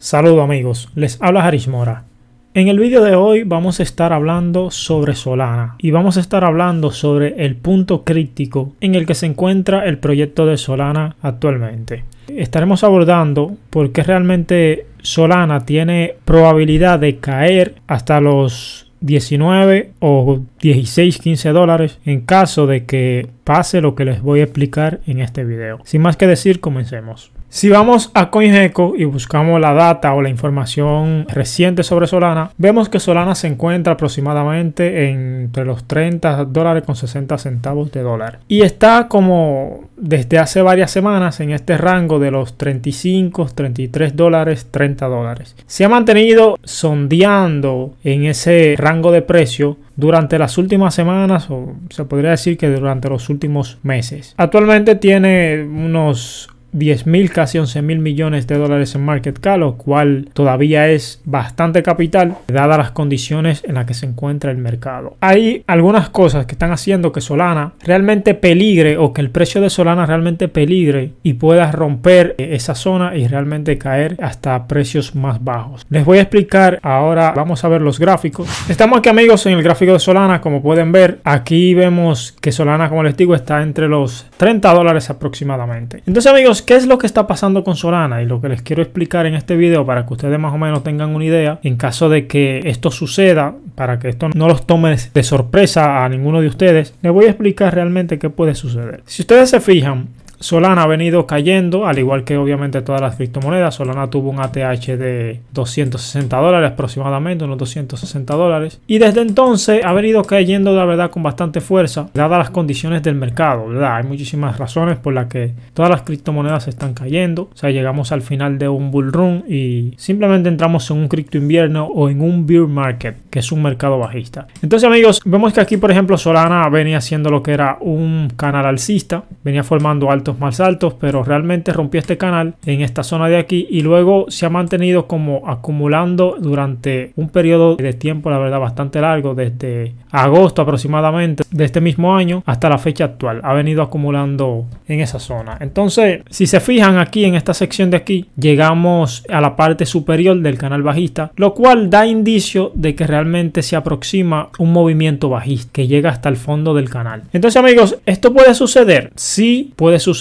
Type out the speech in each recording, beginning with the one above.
Saludos amigos, les habla Harish Mora. En el vídeo de hoy vamos a estar hablando sobre Solana y vamos a estar hablando sobre el punto crítico en el que se encuentra el proyecto de Solana actualmente. Estaremos abordando por qué realmente Solana tiene probabilidad de caer hasta los 19 o 16, 15 dólares en caso de que pase lo que les voy a explicar en este video. Sin más que decir, comencemos. Si vamos a CoinGecko y buscamos la data o la información reciente sobre Solana, vemos que Solana se encuentra aproximadamente entre los 30 dólares con 60 centavos de dólar. Y está como desde hace varias semanas en este rango de los 35, 33 dólares, 30 dólares. Se ha mantenido sondeando en ese rango de precio durante las últimas semanas o se podría decir que durante los últimos meses. Actualmente tiene unos 10.000, casi 11 mil millones de dólares en market cap, lo cual todavía es bastante capital, dada las condiciones en las que se encuentra el mercado. Hay algunas cosas que están haciendo que Solana realmente peligre o que el precio de Solana realmente peligre y pueda romper eh, esa zona y realmente caer hasta precios más bajos. Les voy a explicar ahora, vamos a ver los gráficos. Estamos aquí amigos en el gráfico de Solana, como pueden ver, aquí vemos que Solana, como les digo, está entre los 30 dólares aproximadamente. Entonces amigos, ¿Qué es lo que está pasando con Solana? Y lo que les quiero explicar en este video para que ustedes más o menos tengan una idea, en caso de que esto suceda, para que esto no los tome de sorpresa a ninguno de ustedes, les voy a explicar realmente qué puede suceder. Si ustedes se fijan, Solana ha venido cayendo, al igual que obviamente todas las criptomonedas. Solana tuvo un ATH de 260 dólares aproximadamente, unos 260 dólares. Y desde entonces ha venido cayendo, la verdad, con bastante fuerza, dadas las condiciones del mercado, ¿verdad? Hay muchísimas razones por las que todas las criptomonedas están cayendo. O sea, llegamos al final de un bull run y simplemente entramos en un cripto invierno o en un bear market, que es un mercado bajista. Entonces, amigos, vemos que aquí, por ejemplo, Solana venía haciendo lo que era un canal alcista, venía formando alto más altos, pero realmente rompió este canal en esta zona de aquí y luego se ha mantenido como acumulando durante un periodo de tiempo, la verdad, bastante largo, desde agosto aproximadamente de este mismo año hasta la fecha actual. Ha venido acumulando en esa zona. Entonces, si se fijan aquí en esta sección de aquí, llegamos a la parte superior del canal bajista, lo cual da indicio de que realmente se aproxima un movimiento bajista que llega hasta el fondo del canal. Entonces, amigos, esto puede suceder. si puede suceder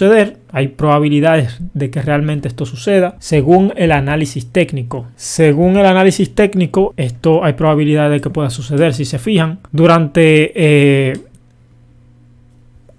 hay probabilidades de que realmente esto suceda, según el análisis técnico. Según el análisis técnico, esto hay probabilidades de que pueda suceder, si se fijan, durante eh,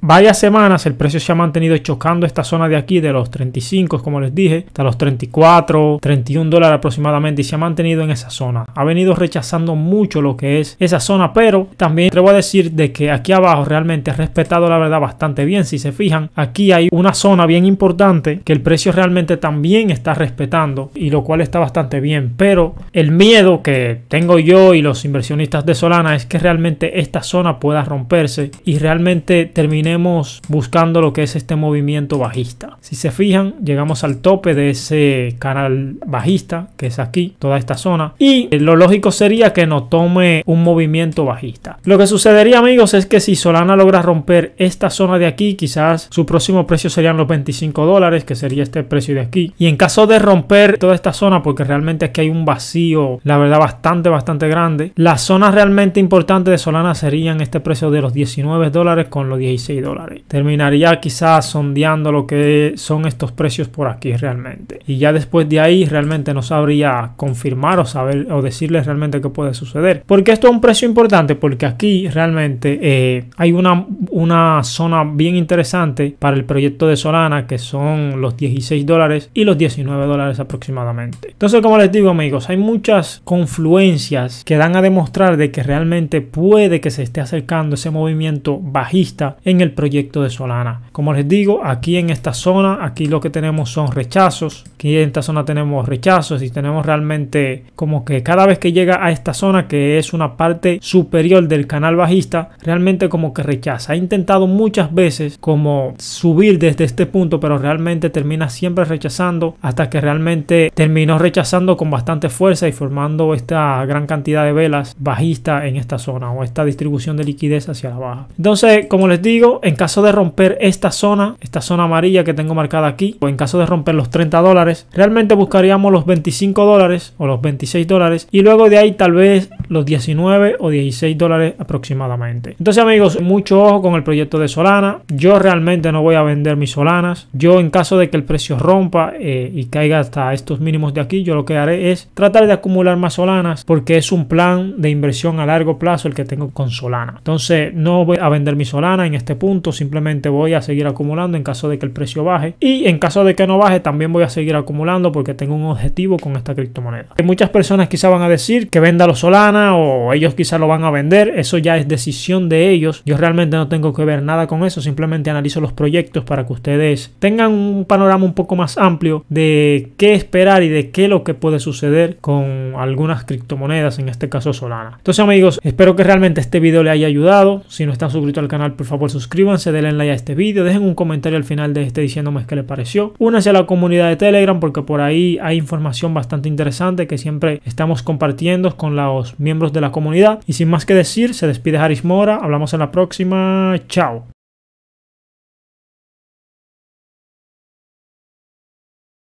varias semanas el precio se ha mantenido chocando esta zona de aquí de los 35 como les dije hasta los 34 31 dólares aproximadamente y se ha mantenido en esa zona ha venido rechazando mucho lo que es esa zona pero también te voy a decir de que aquí abajo realmente ha respetado la verdad bastante bien si se fijan aquí hay una zona bien importante que el precio realmente también está respetando y lo cual está bastante bien pero el miedo que tengo yo y los inversionistas de Solana es que realmente esta zona pueda romperse y realmente termine buscando lo que es este movimiento bajista. Si se fijan, llegamos al tope de ese canal bajista, que es aquí, toda esta zona. Y eh, lo lógico sería que nos tome un movimiento bajista. Lo que sucedería, amigos, es que si Solana logra romper esta zona de aquí, quizás su próximo precio serían los 25 dólares, que sería este precio de aquí. Y en caso de romper toda esta zona, porque realmente es que hay un vacío, la verdad, bastante, bastante grande. la zona realmente importante de Solana serían este precio de los 19 dólares con los 16 dólares. Terminaría quizás sondeando lo que son estos precios por aquí realmente. Y ya después de ahí realmente no sabría confirmar o saber o decirles realmente qué puede suceder. Porque esto es un precio importante porque aquí realmente eh, hay una, una zona bien interesante para el proyecto de Solana que son los 16 dólares y los 19 dólares aproximadamente. Entonces como les digo amigos, hay muchas confluencias que dan a demostrar de que realmente puede que se esté acercando ese movimiento bajista en el proyecto de Solana. Como les digo, aquí en esta zona, aquí lo que tenemos son rechazos. Aquí en esta zona tenemos rechazos y tenemos realmente como que cada vez que llega a esta zona, que es una parte superior del canal bajista, realmente como que rechaza. ha intentado muchas veces como subir desde este punto, pero realmente termina siempre rechazando hasta que realmente terminó rechazando con bastante fuerza y formando esta gran cantidad de velas bajista en esta zona o esta distribución de liquidez hacia la baja. Entonces, como les digo, en caso de romper esta zona, esta zona amarilla que tengo marcada aquí, o en caso de romper los 30 dólares, realmente buscaríamos los 25 dólares o los 26 dólares y luego de ahí tal vez los 19 o 16 dólares aproximadamente. Entonces amigos, mucho ojo con el proyecto de Solana. Yo realmente no voy a vender mis Solanas. Yo en caso de que el precio rompa eh, y caiga hasta estos mínimos de aquí, yo lo que haré es tratar de acumular más Solanas porque es un plan de inversión a largo plazo el que tengo con Solana. Entonces no voy a vender mi Solana en este punto simplemente voy a seguir acumulando en caso de que el precio baje. Y en caso de que no baje, también voy a seguir acumulando porque tengo un objetivo con esta criptomoneda. Hay muchas personas quizá van a decir que venda los Solana o ellos quizá lo van a vender. Eso ya es decisión de ellos. Yo realmente no tengo que ver nada con eso. Simplemente analizo los proyectos para que ustedes tengan un panorama un poco más amplio de qué esperar y de qué es lo que puede suceder con algunas criptomonedas, en este caso Solana. Entonces amigos, espero que realmente este vídeo le haya ayudado. Si no están suscritos al canal, por favor suscríbanse suscríbanse, denle like a este vídeo, dejen un comentario al final de este diciéndome qué les pareció. Únanse a la comunidad de Telegram porque por ahí hay información bastante interesante que siempre estamos compartiendo con los miembros de la comunidad. Y sin más que decir, se despide Haris Mora, hablamos en la próxima, chao.